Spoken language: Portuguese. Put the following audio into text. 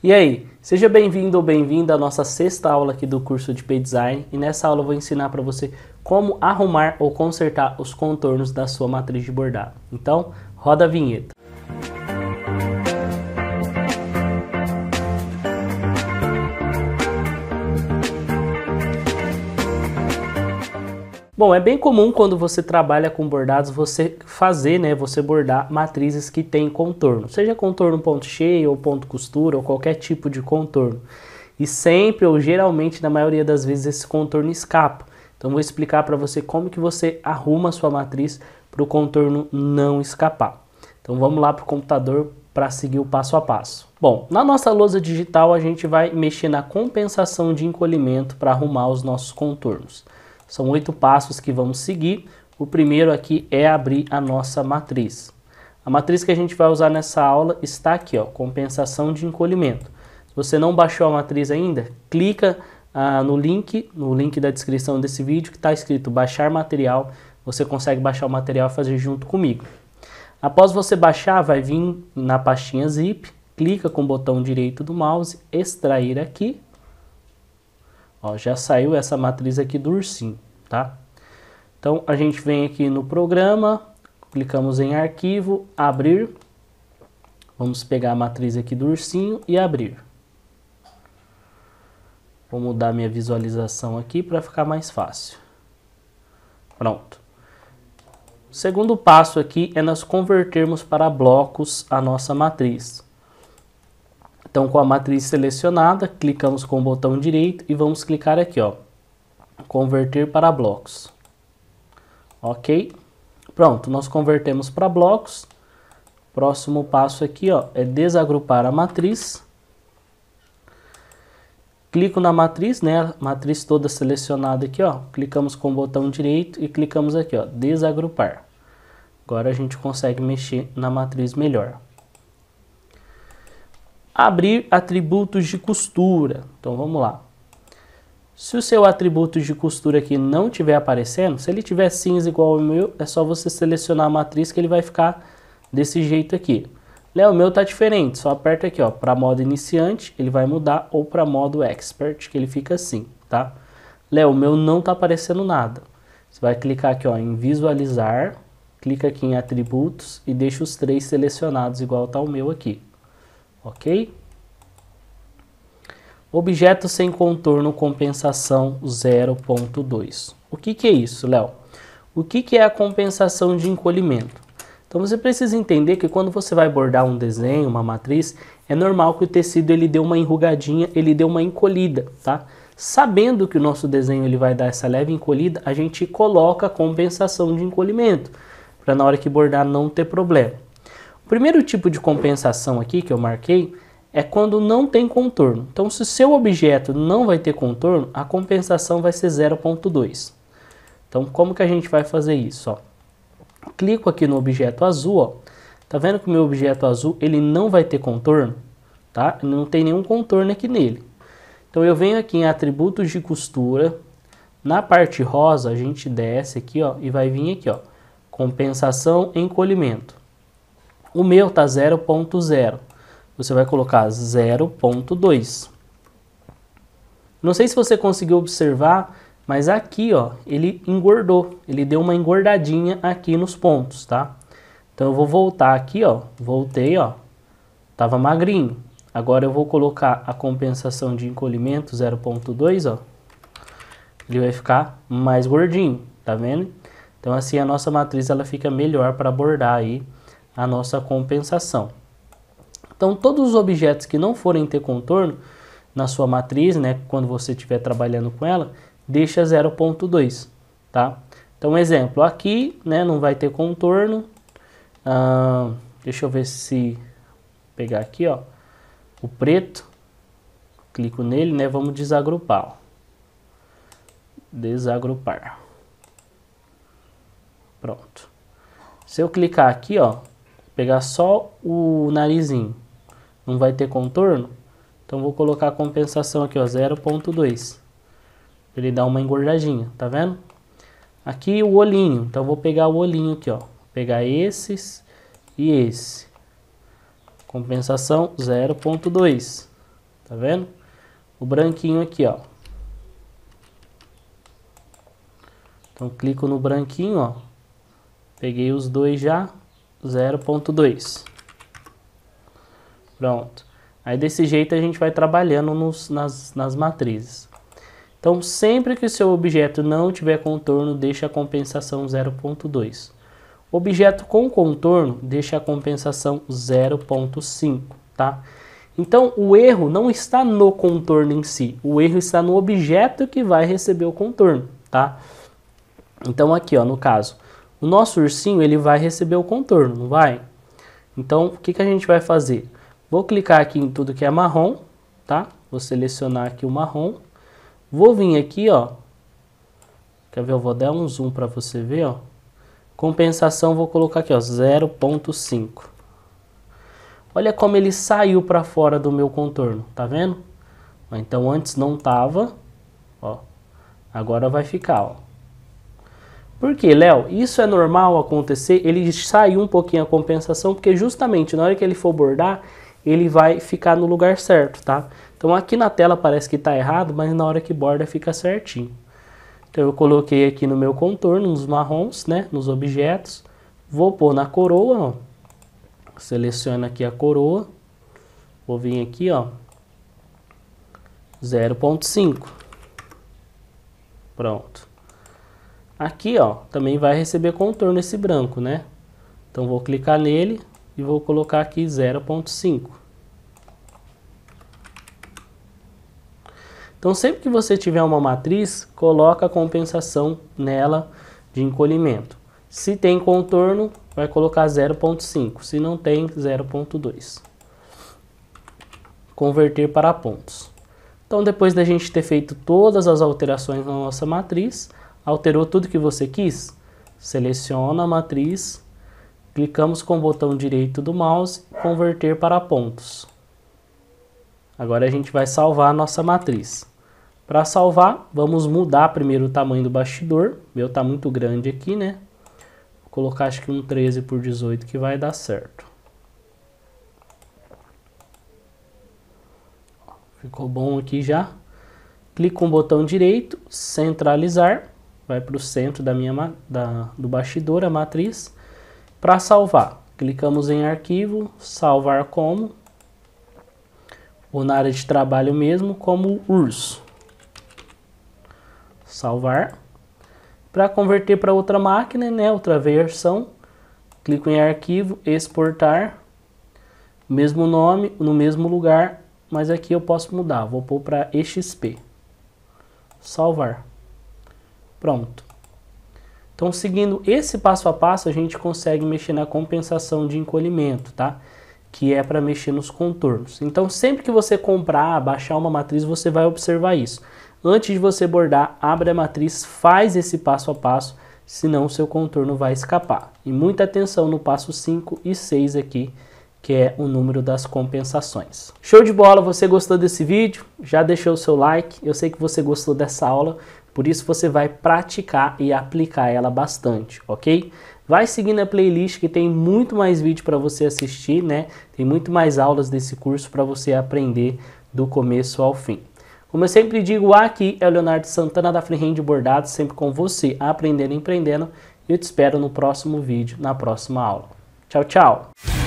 E aí, seja bem-vindo ou bem-vinda à nossa sexta aula aqui do curso de Pay Design e nessa aula eu vou ensinar para você como arrumar ou consertar os contornos da sua matriz de bordado. Então, roda a vinheta. Bom, é bem comum quando você trabalha com bordados você fazer, né, você bordar matrizes que têm contorno, seja contorno ponto cheio ou ponto costura ou qualquer tipo de contorno. E sempre ou geralmente, na maioria das vezes, esse contorno escapa. Então vou explicar para você como que você arruma a sua matriz para o contorno não escapar. Então vamos lá para o computador para seguir o passo a passo. Bom, na nossa lousa digital a gente vai mexer na compensação de encolhimento para arrumar os nossos contornos. São oito passos que vamos seguir. O primeiro aqui é abrir a nossa matriz. A matriz que a gente vai usar nessa aula está aqui, ó, compensação de encolhimento. Se você não baixou a matriz ainda, clica ah, no link, no link da descrição desse vídeo que está escrito baixar material. Você consegue baixar o material e fazer junto comigo. Após você baixar, vai vir na pastinha zip, clica com o botão direito do mouse, extrair aqui, Ó, já saiu essa matriz aqui do ursinho, tá? Então, a gente vem aqui no programa, clicamos em arquivo, abrir. Vamos pegar a matriz aqui do ursinho e abrir. Vou mudar minha visualização aqui para ficar mais fácil. Pronto. O segundo passo aqui é nós convertermos para blocos a nossa matriz. Então, com a matriz selecionada, clicamos com o botão direito e vamos clicar aqui, ó, converter para blocos. Ok? Pronto, nós convertemos para blocos. Próximo passo aqui, ó, é desagrupar a matriz. Clico na matriz, né, a matriz toda selecionada aqui, ó, clicamos com o botão direito e clicamos aqui, ó, desagrupar. Agora a gente consegue mexer na matriz melhor. Abrir atributos de costura. Então vamos lá. Se o seu atributo de costura aqui não estiver aparecendo, se ele tiver cinza igual ao meu, é só você selecionar a matriz que ele vai ficar desse jeito aqui. Léo, o meu está diferente, só aperta aqui, ó, para modo iniciante, ele vai mudar, ou para modo expert, que ele fica assim, tá? Léo, o meu não está aparecendo nada. Você vai clicar aqui, ó, em visualizar, clica aqui em atributos e deixa os três selecionados igual tá o meu aqui ok? Objeto sem contorno, compensação 0.2. O que, que é isso, Léo? O que, que é a compensação de encolhimento? Então você precisa entender que quando você vai bordar um desenho, uma matriz, é normal que o tecido ele dê uma enrugadinha, ele dê uma encolhida, tá? Sabendo que o nosso desenho ele vai dar essa leve encolhida, a gente coloca a compensação de encolhimento, para na hora que bordar não ter problema. O primeiro tipo de compensação aqui que eu marquei é quando não tem contorno. Então, se o seu objeto não vai ter contorno, a compensação vai ser 0.2. Então, como que a gente vai fazer isso? Ó? Clico aqui no objeto azul, ó. tá vendo que o meu objeto azul ele não vai ter contorno? Tá? Não tem nenhum contorno aqui nele. Então, eu venho aqui em atributos de costura, na parte rosa a gente desce aqui ó, e vai vir aqui ó, compensação encolhimento. O meu está 0.0. Você vai colocar 0.2. Não sei se você conseguiu observar, mas aqui ó, ele engordou. Ele deu uma engordadinha aqui nos pontos, tá? Então eu vou voltar aqui, ó. Voltei, ó. Tava magrinho. Agora eu vou colocar a compensação de encolhimento 0.2, ó. Ele vai ficar mais gordinho, tá vendo? Então assim a nossa matriz ela fica melhor para bordar aí a nossa compensação. Então, todos os objetos que não forem ter contorno na sua matriz, né, quando você estiver trabalhando com ela, deixa 0.2, tá? Então, exemplo, aqui, né, não vai ter contorno. Ah, deixa eu ver se pegar aqui, ó, o preto. Clico nele, né? Vamos desagrupar. Ó. Desagrupar. Pronto. Se eu clicar aqui, ó, Pegar só o narizinho. Não vai ter contorno? Então vou colocar a compensação aqui, ó, 0.2. Ele dá uma engordadinha, tá vendo? Aqui o olhinho, então vou pegar o olhinho aqui, ó. Pegar esses e esse. Compensação 0.2. Tá vendo? O branquinho aqui, ó. Então clico no branquinho, ó. Peguei os dois já, 0.2. Pronto. Aí desse jeito a gente vai trabalhando nos, nas, nas matrizes. Então sempre que o seu objeto não tiver contorno, deixa a compensação 0.2. Objeto com contorno, deixa a compensação 0.5, tá? Então o erro não está no contorno em si, o erro está no objeto que vai receber o contorno, tá? Então aqui, ó, no caso, o nosso ursinho ele vai receber o contorno, não vai? Então, o que, que a gente vai fazer? Vou clicar aqui em tudo que é marrom, tá? Vou selecionar aqui o marrom. Vou vir aqui, ó. Quer ver? Eu vou dar um zoom para você ver, ó. Compensação, vou colocar aqui, ó, 0.5. Olha como ele saiu para fora do meu contorno, tá vendo? Então, antes não tava, ó. Agora vai ficar, ó. Porque, Léo, isso é normal acontecer, ele saiu um pouquinho a compensação, porque justamente na hora que ele for bordar, ele vai ficar no lugar certo, tá? Então aqui na tela parece que está errado, mas na hora que borda fica certinho. Então eu coloquei aqui no meu contorno, nos marrons, né, nos objetos. Vou pôr na coroa, ó. Seleciono aqui a coroa. Vou vir aqui, ó. 0.5. Pronto. Aqui, ó, também vai receber contorno esse branco, né? Então vou clicar nele e vou colocar aqui 0.5. Então sempre que você tiver uma matriz, coloca a compensação nela de encolhimento. Se tem contorno, vai colocar 0.5. Se não tem, 0.2. Converter para pontos. Então depois da gente ter feito todas as alterações na nossa matriz, Alterou tudo que você quis? Seleciona a matriz, clicamos com o botão direito do mouse, converter para pontos. Agora a gente vai salvar a nossa matriz. Para salvar, vamos mudar primeiro o tamanho do bastidor. Meu está muito grande aqui, né? Vou colocar acho que um 13 por 18 que vai dar certo. Ficou bom aqui já. Clico com o botão direito, centralizar vai para o centro da minha, da, do bastidor, a matriz, para salvar. Clicamos em arquivo, salvar como, ou na área de trabalho mesmo, como urso. Salvar. Para converter para outra máquina, né, outra versão, clico em arquivo, exportar, mesmo nome, no mesmo lugar, mas aqui eu posso mudar, vou pôr para exp. Salvar. Pronto. Então, seguindo esse passo a passo, a gente consegue mexer na compensação de encolhimento, tá? Que é para mexer nos contornos. Então, sempre que você comprar, baixar uma matriz, você vai observar isso. Antes de você bordar, abre a matriz, faz esse passo a passo, senão o seu contorno vai escapar. E muita atenção no passo 5 e 6 aqui, que é o número das compensações. Show de bola, você gostou desse vídeo? Já deixou o seu like? Eu sei que você gostou dessa aula. Por isso você vai praticar e aplicar ela bastante, ok? Vai seguindo a playlist que tem muito mais vídeo para você assistir, né? Tem muito mais aulas desse curso para você aprender do começo ao fim. Como eu sempre digo, aqui é o Leonardo Santana da Freehand Bordado, sempre com você, aprendendo e empreendendo. Eu te espero no próximo vídeo, na próxima aula. Tchau, tchau!